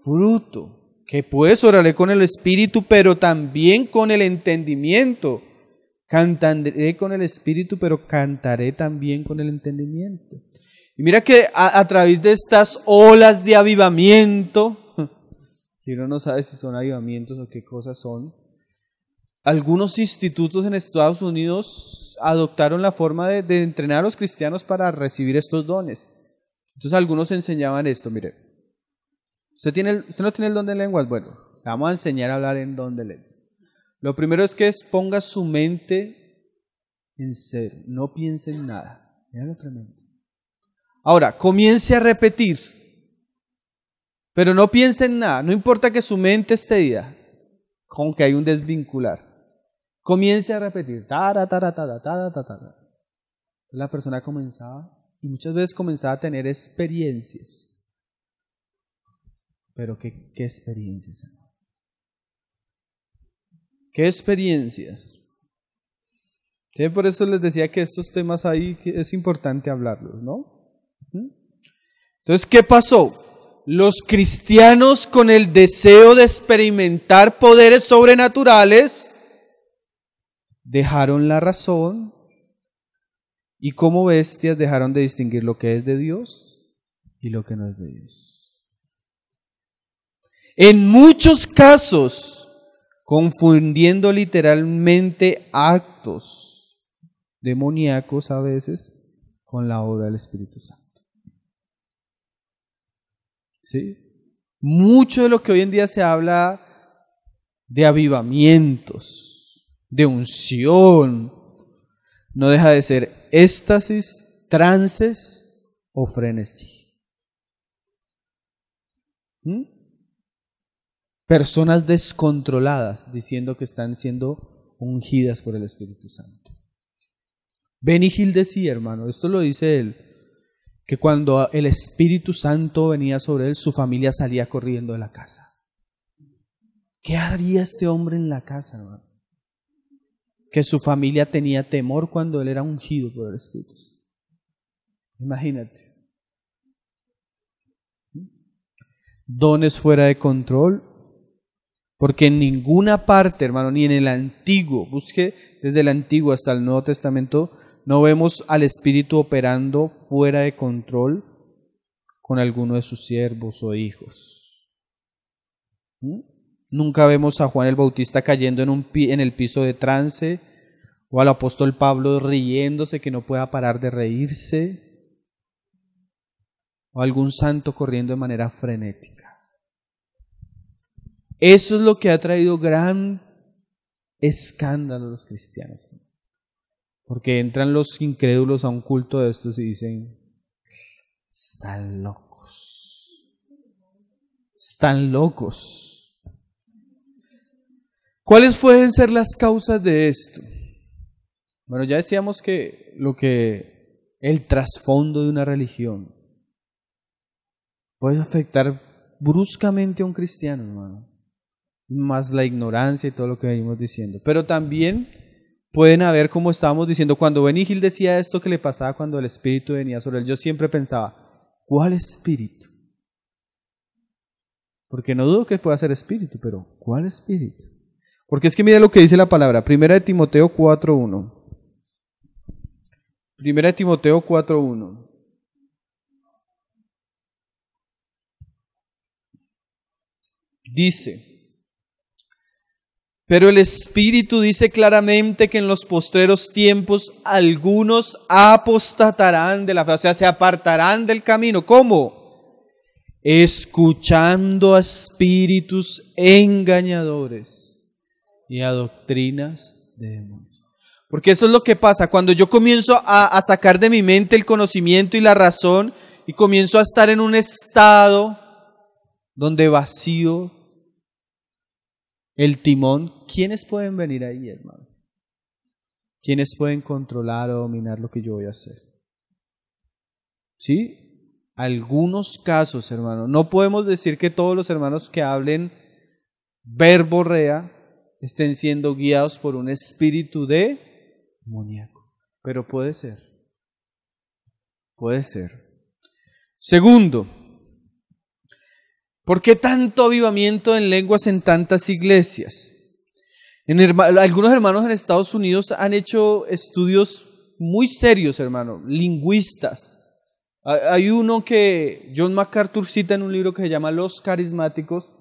fruto. Que pues oraré con el espíritu, pero también con el entendimiento. Cantaré con el espíritu, pero cantaré también con el entendimiento. Y mira que a, través de estas olas de avivamiento, si uno no sabe si son avivamientos o qué cosas son, algunos institutos en Estados Unidos adoptaron la forma de, entrenar a los cristianos para recibir estos dones. Entonces algunos enseñaban esto, mire, usted, tiene, usted no tiene el don de lenguas, bueno, le vamos a enseñar a hablar en don de lenguas. Lo primero es que ponga su mente en ser, no piense en nada. lo tremendo. Ahora, comience a repetir, pero no piense en nada, no importa que su mente esté ida, con que hay un desvincular. Comience a repetir. Tara, La persona comenzaba y muchas veces comenzaba a tener experiencias. Pero ¿qué, qué experiencias? ¿Qué experiencias? ¿Sí? Por eso les decía que estos temas ahí es importante hablarlos, ¿no? Entonces, ¿qué pasó? Los cristianos con el deseo de experimentar poderes sobrenaturales dejaron la razón y como bestias dejaron de distinguir lo que es de Dios y lo que no es de Dios. En muchos casos, confundiendo literalmente actos demoníacos a veces con la obra del Espíritu Santo. Mucho de lo que hoy en día se habla de avivamientos, de unción. No deja de ser éxtasis, trances o frenesí. ¿Mm? Personas descontroladas diciendo que están siendo ungidas por el Espíritu Santo. Benígil decía, hermano, esto lo dice él, que cuando el Espíritu Santo venía sobre él, su familia salía corriendo de la casa. ¿Qué haría este hombre en la casa, hermano? que su familia tenía temor cuando él era ungido por el Espíritu. Imagínate. Dones fuera de control, porque en ninguna parte, hermano, ni en el Antiguo, busque desde el Antiguo hasta el Nuevo Testamento, no vemos al Espíritu operando fuera de control con alguno de sus siervos o hijos. ¿Mm? Nunca vemos a Juan el Bautista cayendo en, el piso de trance o al apóstol Pablo riéndose que no pueda parar de reírse o algún santo corriendo de manera frenética. Eso es lo que ha traído gran escándalo a los cristianos. Porque entran los incrédulos a un culto de estos y dicen, están locos. Están locos. ¿Cuáles pueden ser las causas de esto? Bueno, ya decíamos que lo que el trasfondo de una religión puede afectar bruscamente a un cristiano, hermano. Más la ignorancia y todo lo que venimos diciendo. Pero también pueden haber, como estábamos diciendo, cuando Benígil decía esto que le pasaba cuando el espíritu venía sobre él, yo siempre pensaba, ¿cuál espíritu? Porque no dudo que pueda ser espíritu, pero ¿cuál espíritu? Porque es que mire lo que dice la palabra. Primera de Timoteo 4.1. Primera de Timoteo 4.1. Dice, pero el Espíritu dice claramente que en los postreros tiempos algunos apostatarán de la fe, o sea, se apartarán del camino. ¿Cómo? Escuchando a espíritus engañadores y a doctrinas de demonios. Porque eso es lo que pasa. Cuando yo comienzo a, sacar de mi mente el conocimiento y la razón y comienzo a estar en un estado donde vacío el timón, ¿quiénes pueden venir ahí, hermano? ¿Quiénes pueden controlar o dominar lo que yo voy a hacer? ¿Sí? Algunos casos, hermano. No podemos decir que todos los hermanos que hablen verborrea estén siendo guiados por un espíritu de demoníaco. Pero puede ser. Puede ser. Segundo, ¿por qué tanto avivamiento en lenguas en tantas iglesias? En algunos hermanos en Estados Unidos han hecho estudios muy serios, hermano, lingüistas. Hay uno que John MacArthur cita en un libro que se llama Los Carismáticos,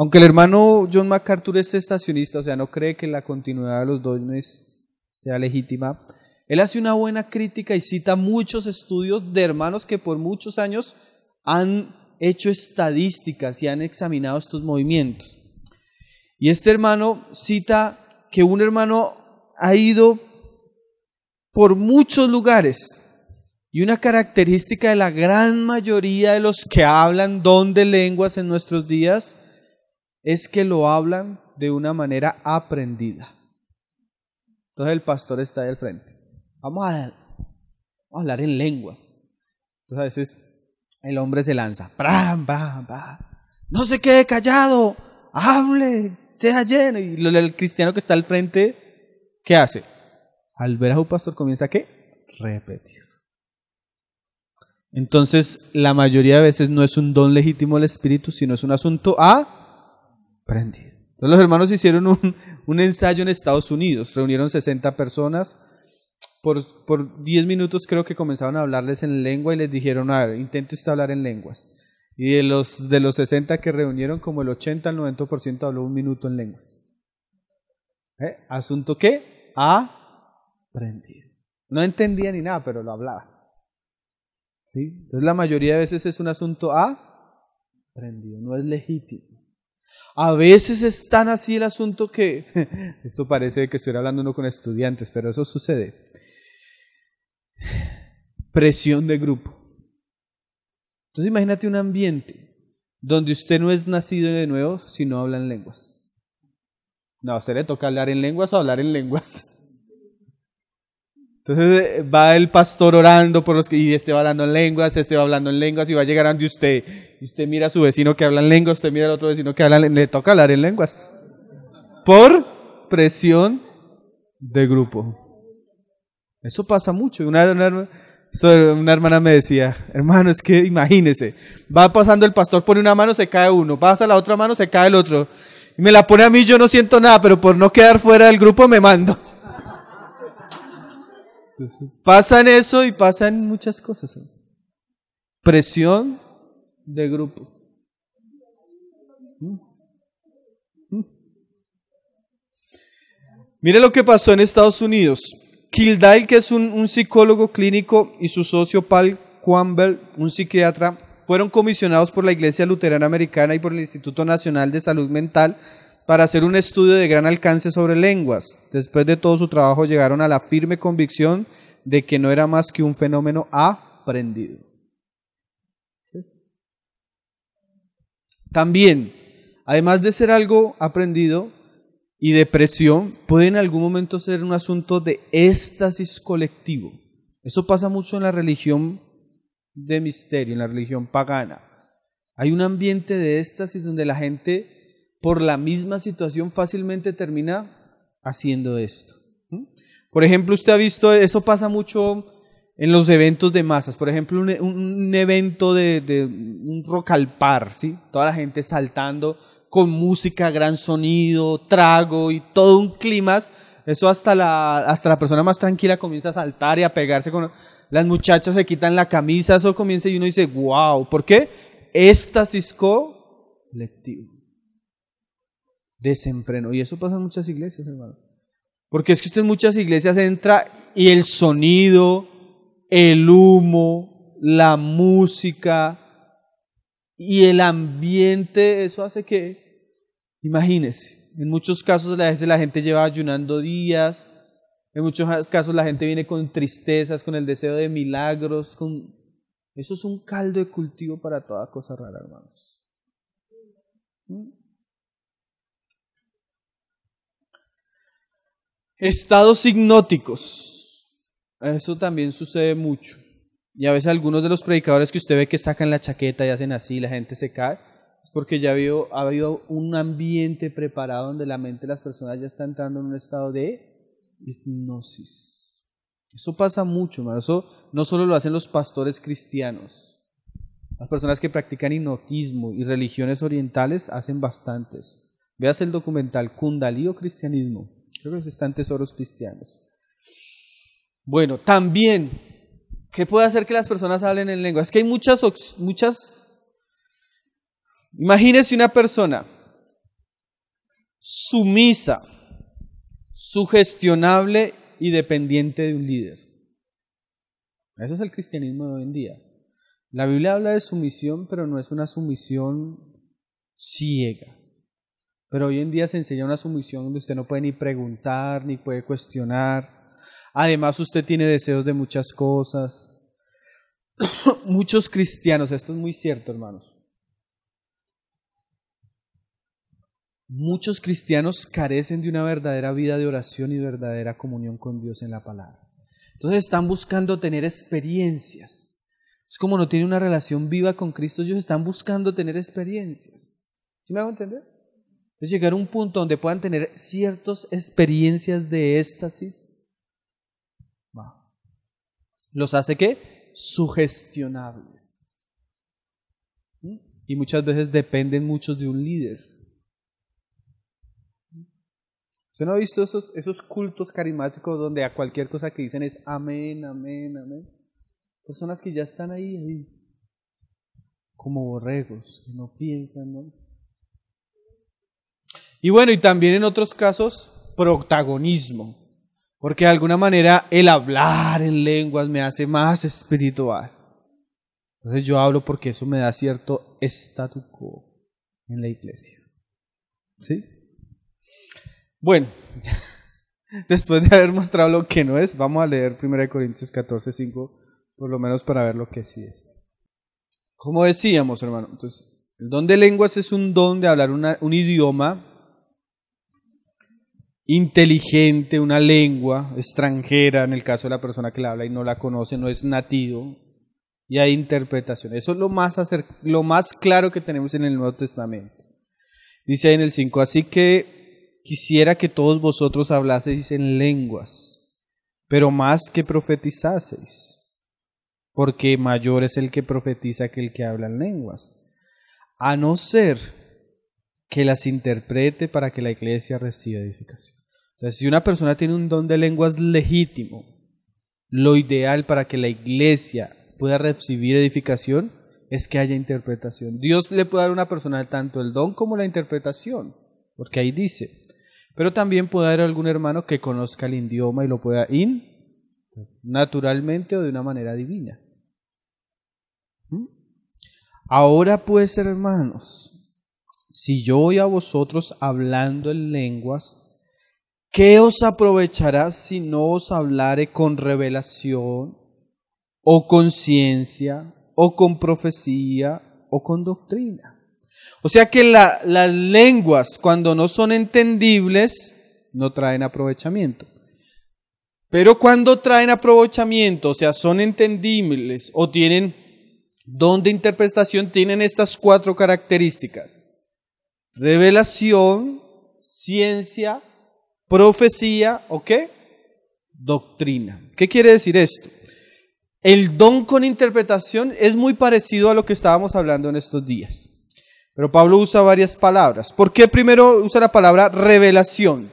aunque el hermano John MacArthur es estacionista, o sea, no cree que la continuidad de los dones sea legítima, él hace una buena crítica y cita muchos estudios de hermanos que por muchos años han hecho estadísticas y han examinado estos movimientos. Y este hermano cita que un hermano ha ido por muchos lugares y una característica de la gran mayoría de los que hablan don de lenguas en nuestros días es que lo hablan de una manera aprendida. Entonces el pastor está ahí al frente. Vamos a, hablar en lenguas. Entonces a veces el hombre se lanza. ¡Bram, No se quede callado. Hable. Sea lleno. Y el cristiano que está al frente, ¿qué hace? Al ver a su pastor comienza a qué? Repetir. Entonces, la mayoría de veces no es un don legítimo del Espíritu, sino es un asunto a prendido. Entonces los hermanos hicieron un, ensayo en Estados Unidos, reunieron 60 personas, por, por 10 minutos creo que comenzaron a hablarles en lengua y les dijeron, a ver, intente usted hablar en lenguas. Y de los, de los 60 que reunieron, como el 80 al 90% habló un minuto en lenguas. ¿Eh? Asunto qué? aprendido. No entendía ni nada, pero lo hablaba. ¿Sí? Entonces la mayoría de veces es un asunto aprendido, no es legítimo. A veces es tan así el asunto que, esto parece que estoy hablando uno con estudiantes, pero eso sucede. Presión de grupo. Entonces imagínate un ambiente donde usted no es nacido de nuevo si no habla en lenguas. No, a usted le toca hablar en lenguas o hablar en lenguas. Entonces eh, va el pastor orando por los que, y este va hablando en lenguas, este va hablando en lenguas y va a llegar usted. Y usted mira a su vecino que habla en lenguas, usted mira al otro vecino que habla, le toca hablar en lenguas. Por presión de grupo. Eso pasa mucho. Una, una, hermana me decía, hermano, es que imagínese, va pasando el pastor, pone una mano, se cae uno, pasa la otra mano, se cae el otro. Y me la pone a mí, yo no siento nada, pero por no quedar fuera del grupo me mando. Pues pasan eso y pasan muchas cosas. Presión de grupo. Mm. Mm. Mire lo que pasó en Estados Unidos. Kildall, que es un, psicólogo clínico, y su socio Paul Quamble, un psiquiatra, fueron comisionados por la Iglesia Luterana Americana y por el Instituto Nacional de Salud Mental para hacer un estudio de gran alcance sobre lenguas. Después de todo su trabajo llegaron a la firme convicción de que no era más que un fenómeno aprendido. También, además de ser algo aprendido y de presión, puede en algún momento ser un asunto de éxtasis colectivo. Eso pasa mucho en la religión de misterio, en la religión pagana. Hay un ambiente de éxtasis donde la gente por la misma situación fácilmente termina haciendo esto. Por ejemplo, usted ha visto, eso pasa mucho en los eventos de masas. Por ejemplo, un, e, evento de, un rock al par, ¿sí? Toda la gente saltando con música, gran sonido, trago y todo un clima. Eso hasta la, hasta la persona más tranquila comienza a saltar y a pegarse con... Las muchachas se quitan la camisa, eso comienza y uno dice, wow, ¿por qué? le colectivo desenfreno. Y eso pasa en muchas iglesias, hermano. Porque es que usted en muchas iglesias entra y el sonido, el humo, la música y el ambiente, eso hace que, imagínese, en muchos casos la gente lleva ayunando días, en muchos casos la gente viene con tristezas, con el deseo de milagros, con... Eso es un caldo de cultivo para toda cosa rara, hermanos. ¿Mm? Estados hipnóticos Eso también sucede mucho. Y a veces algunos de los predicadores que usted ve que sacan la chaqueta y hacen así, la gente se cae, es porque ya ha habido un ambiente preparado donde la mente de las personas ya está entrando en un estado de hipnosis. Eso pasa mucho, Eso no solo lo hacen los pastores cristianos. Las personas que practican hipnotismo y religiones orientales hacen bastantes. Veas el documental Kundalí o Cristianismo. Creo que están tesoros cristianos. Bueno, también, ¿qué puede hacer que las personas hablen en lengua? Es que hay muchas, muchas... Imagínense una persona sumisa, sugestionable y dependiente de un líder. Eso es el cristianismo de hoy en día. La Biblia habla de sumisión, pero no es una sumisión ciega. Pero hoy en día se enseña una sumisión donde usted no puede ni preguntar, ni puede cuestionar. Además, usted tiene deseos de muchas cosas. Muchos cristianos, esto es muy cierto, hermanos. Muchos cristianos carecen de una verdadera vida de oración y verdadera comunión con Dios en la palabra. Entonces están buscando tener experiencias. Es como no tiene una relación viva con Cristo, ellos están buscando tener experiencias. ¿Sí me hago entender? Es llegar a un punto donde puedan tener ciertas experiencias de éxtasis. Los hace que sugestionables. ¿Mm? Y muchas veces dependen mucho de un líder. ¿Usted no ha visto esos, esos cultos carismáticos donde a cualquier cosa que dicen es amén, amén, amén? Personas que ya están ahí, ahí como borregos, que no piensan, ¿no? Y bueno, y también en otros casos, protagonismo. Porque de alguna manera el hablar en lenguas me hace más espiritual. Entonces yo hablo porque eso me da cierto statu quo en la iglesia. ¿Sí? Bueno, después de haber mostrado lo que no es, vamos a leer 1 Corintios 14, 5, por lo menos para ver lo que sí es. Como decíamos, hermano, entonces, el don de lenguas es un don de hablar un idioma inteligente, una lengua extranjera, en el caso de la persona que la habla y no la conoce, no es nativo, y hay interpretación. Eso es lo más, lo más claro que tenemos en el Nuevo Testamento. Dice ahí en el 5, así que quisiera que todos vosotros hablaseis en lenguas, pero más que profetizaseis, porque mayor es el que profetiza que el que habla en lenguas, a no ser que las interprete para que la iglesia reciba edificación. Entonces, si una persona tiene un don de lenguas legítimo, lo ideal para que la iglesia pueda recibir edificación es que haya interpretación. Dios le puede dar a una persona tanto el don como la interpretación, porque ahí dice. Pero también puede haber algún hermano que conozca el idioma y lo pueda in naturalmente o de una manera divina. Ahora ¿Mm? Ahora pues, hermanos, si yo voy a vosotros hablando en lenguas, ¿Qué os aprovechará si no os hablare con revelación o con ciencia o con profecía o con doctrina? O sea que las lenguas cuando no son entendibles no traen aprovechamiento. Pero cuando traen aprovechamiento, o sea, son entendibles o tienen don de interpretación, tienen estas cuatro características. Revelación, ciencia, profecía o qué? Doctrina. ¿Qué quiere decir esto? El don con interpretación es muy parecido a lo que estábamos hablando en estos días. Pero Pablo usa varias palabras. ¿Por qué primero usa la palabra revelación?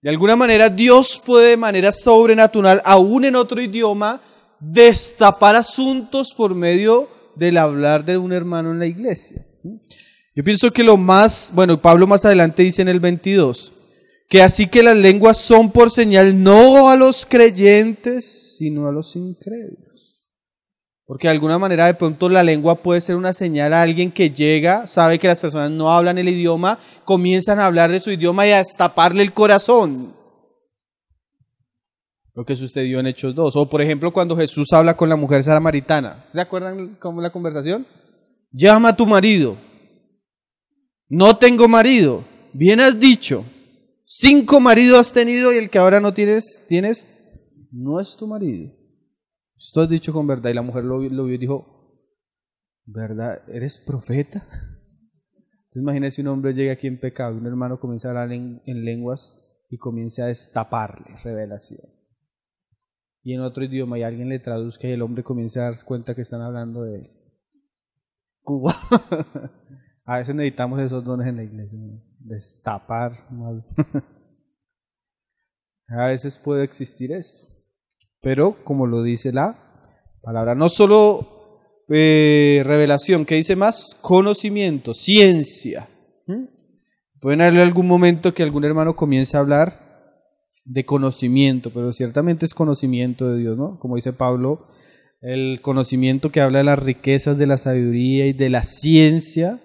De alguna manera Dios puede de manera sobrenatural, aún en otro idioma, destapar asuntos por medio del hablar de un hermano en la iglesia. Yo pienso que lo más, bueno, Pablo más adelante dice en el 22, que así que las lenguas son por señal no a los creyentes, sino a los incrédulos. Porque de alguna manera de pronto la lengua puede ser una señal a alguien que llega, sabe que las personas no hablan el idioma, comienzan a hablar de su idioma y a destaparle el corazón. Lo que sucedió en Hechos 2. O por ejemplo cuando Jesús habla con la mujer samaritana. ¿Se acuerdan cómo la conversación? Llama a tu marido. No tengo marido. Bien has dicho. Cinco maridos has tenido y el que ahora no tienes, tienes, no es tu marido. Esto has dicho con verdad. Y la mujer lo, vio y dijo, ¿verdad? ¿Eres profeta? Entonces imagínese un hombre llega aquí en pecado y un hermano comienza a hablar en, lenguas y comienza a destaparle revelación. Y en otro idioma y alguien le traduzca y el hombre comienza a dar cuenta que están hablando de Cuba. a veces necesitamos esos dones en la iglesia destapar. A veces puede existir eso. Pero como lo dice la palabra, no solo eh, revelación, que dice más conocimiento, ciencia. ¿Mm? Pueden haber algún momento que algún hermano comience a hablar de conocimiento, pero ciertamente es conocimiento de Dios, ¿no? Como dice Pablo, el conocimiento que habla de las riquezas de la sabiduría y de la ciencia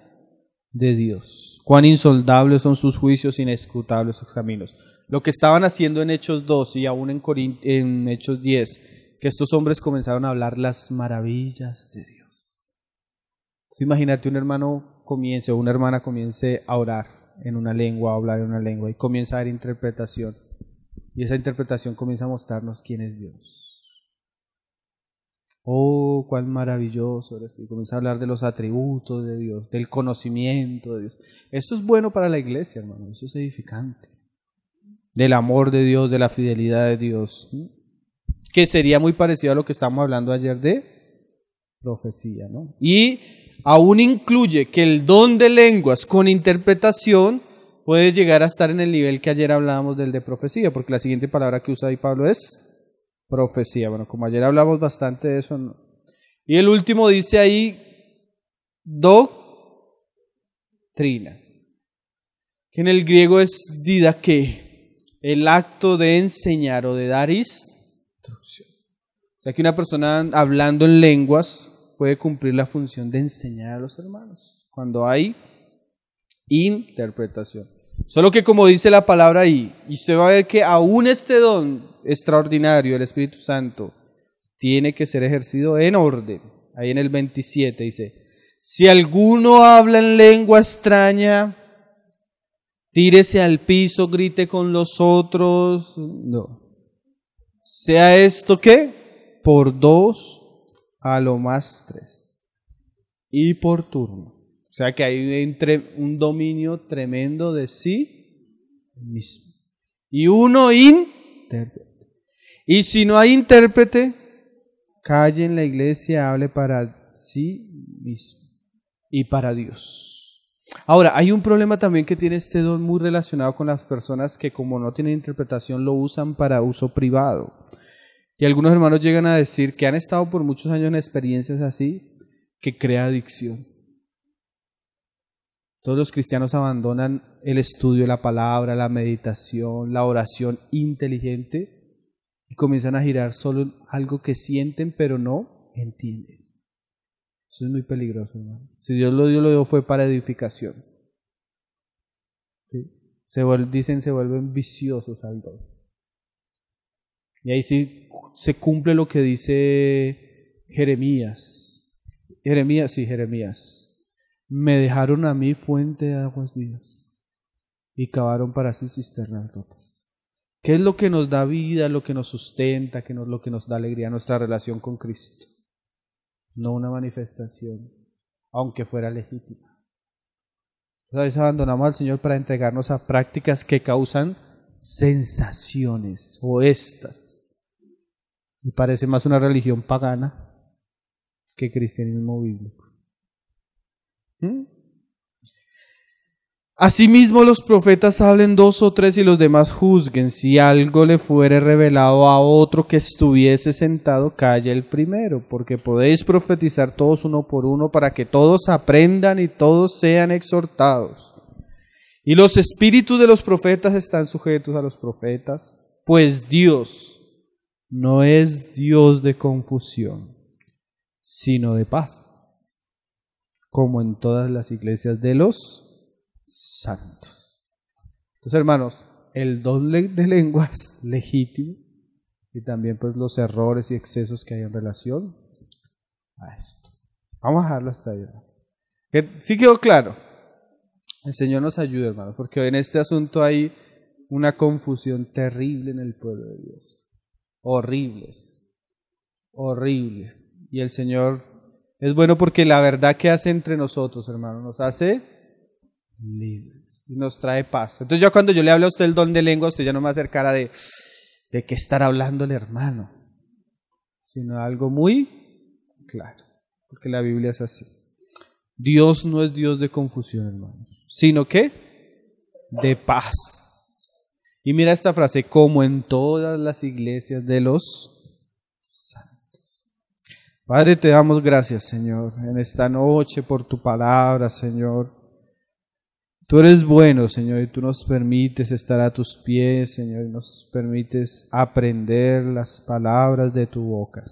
de Dios. Cuán insoldables son sus juicios, inescrutables sus caminos. Lo que estaban haciendo en Hechos 2 y aún en, Hechos 10, que estos hombres comenzaron a hablar las maravillas de Dios. Pues imagínate un hermano comience o una hermana comience a orar en una lengua, a hablar en una lengua y comienza a dar interpretación. Y esa interpretación comienza a mostrarnos quién es Dios. Oh, cuán maravilloso eres. Y comienza a hablar de los atributos de Dios, del conocimiento de Dios. Eso es bueno para la iglesia, hermano. Eso es edificante. Del amor de Dios, de la fidelidad de Dios. Que sería muy parecido a lo que estábamos hablando ayer de profecía, ¿no? Y aún incluye que el don de lenguas con interpretación puede llegar a estar en el nivel que ayer hablábamos del de profecía, porque la siguiente palabra que usa ahí Pablo es profecía. Bueno, como ayer hablamos bastante de eso. Y el último dice ahí doctrina, que en el griego es didake, el acto de enseñar o de dar instrucción. O sea, que una persona hablando en lenguas puede cumplir la función de enseñar a los hermanos cuando hay interpretación. Solo que como dice la palabra ahí, y usted va a ver que aún este don extraordinario del Espíritu Santo tiene que ser ejercido en orden. Ahí en el 27 dice, si alguno habla en lengua extraña, tírese al piso, grite con los otros. No. Sea esto que por dos a lo más tres. Y por turno. O sea que hay un dominio tremendo de sí mismo. Y uno intérprete. Y si no hay intérprete, calle en la iglesia, hable para sí mismo y para Dios. Ahora, hay un problema también que tiene este don muy relacionado con las personas que como no tienen interpretación lo usan para uso privado. Y algunos hermanos llegan a decir que han estado por muchos años en experiencias así, que crea adicción. Todos los cristianos abandonan el estudio de la palabra, la meditación, la oración inteligente y comienzan a girar solo en algo que sienten pero no entienden. Eso es muy peligroso, hermano. Si Dios lo dio, lo dio fue para edificación. Se dicen se vuelven viciosos al Y ahí sí se cumple lo que dice Jeremías. Jeremías, sí, Jeremías me dejaron a mí fuente de aguas vivas y cavaron para sí cisternas rotas. ¿Qué es lo que nos da vida, lo que nos sustenta, que lo que nos da alegría? Nuestra relación con Cristo. No una manifestación, aunque fuera legítima. A veces abandonamos al Señor para entregarnos a prácticas que causan sensaciones o estas. Y parece más una religión pagana que cristianismo bíblico. ¿Mm? Asimismo los profetas hablen dos o tres y los demás juzguen. Si algo le fuere revelado a otro que estuviese sentado, calla el primero, porque podéis profetizar todos uno por uno para que todos aprendan y todos sean exhortados. Y los espíritus de los profetas están sujetos a los profetas, pues Dios no es Dios de confusión, sino de paz como en todas las iglesias de los santos. Entonces, hermanos, el doble de lenguas legítimo y también pues los errores y excesos que hay en relación a esto. Vamos a dejarlo hasta ahí. Que sí quedó claro. El Señor nos ayude, hermanos, porque en este asunto hay una confusión terrible en el pueblo de Dios. Horribles. Horrible. Y el Señor es bueno porque la verdad que hace entre nosotros, hermano, nos hace libres y nos trae paz. Entonces ya cuando yo le hablo a usted el don de lengua, usted ya no me va de, de qué estar hablando el hermano, sino algo muy claro, porque la Biblia es así. Dios no es Dios de confusión, hermanos, sino que de paz. Y mira esta frase, como en todas las iglesias de los Padre, te damos gracias, Señor, en esta noche por tu palabra, Señor. Tú eres bueno, Señor, y tú nos permites estar a tus pies, Señor, y nos permites aprender las palabras de tu boca.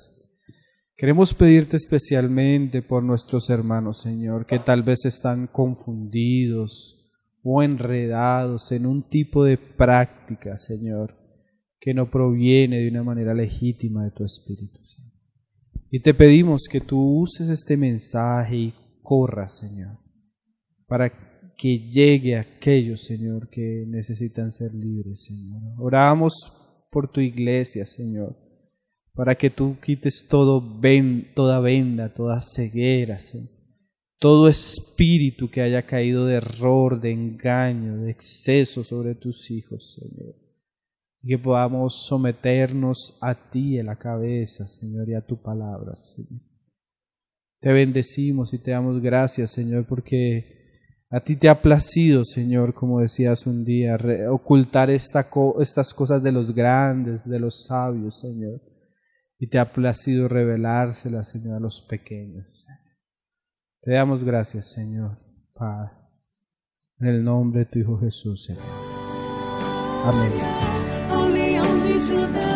Queremos pedirte especialmente por nuestros hermanos, Señor, que tal vez están confundidos o enredados en un tipo de práctica, Señor, que no proviene de una manera legítima de tu Espíritu. Y te pedimos que tú uses este mensaje y corras, Señor, para que llegue a aquellos, Señor, que necesitan ser libres, Señor. Oramos por tu iglesia, Señor, para que tú quites todo ven, toda venda, toda ceguera, Señor. Todo espíritu que haya caído de error, de engaño, de exceso sobre tus hijos, Señor y que podamos someternos a ti en la cabeza, Señor, y a tu palabra, Señor. Te bendecimos y te damos gracias, Señor, porque a ti te ha placido, Señor, como decías un día, ocultar estas cosas de los grandes, de los sabios, Señor. Y te ha placido revelárselas, Señor, a los pequeños. Te damos gracias, Señor, Padre. En el nombre de tu Hijo Jesús, Señor. Amém.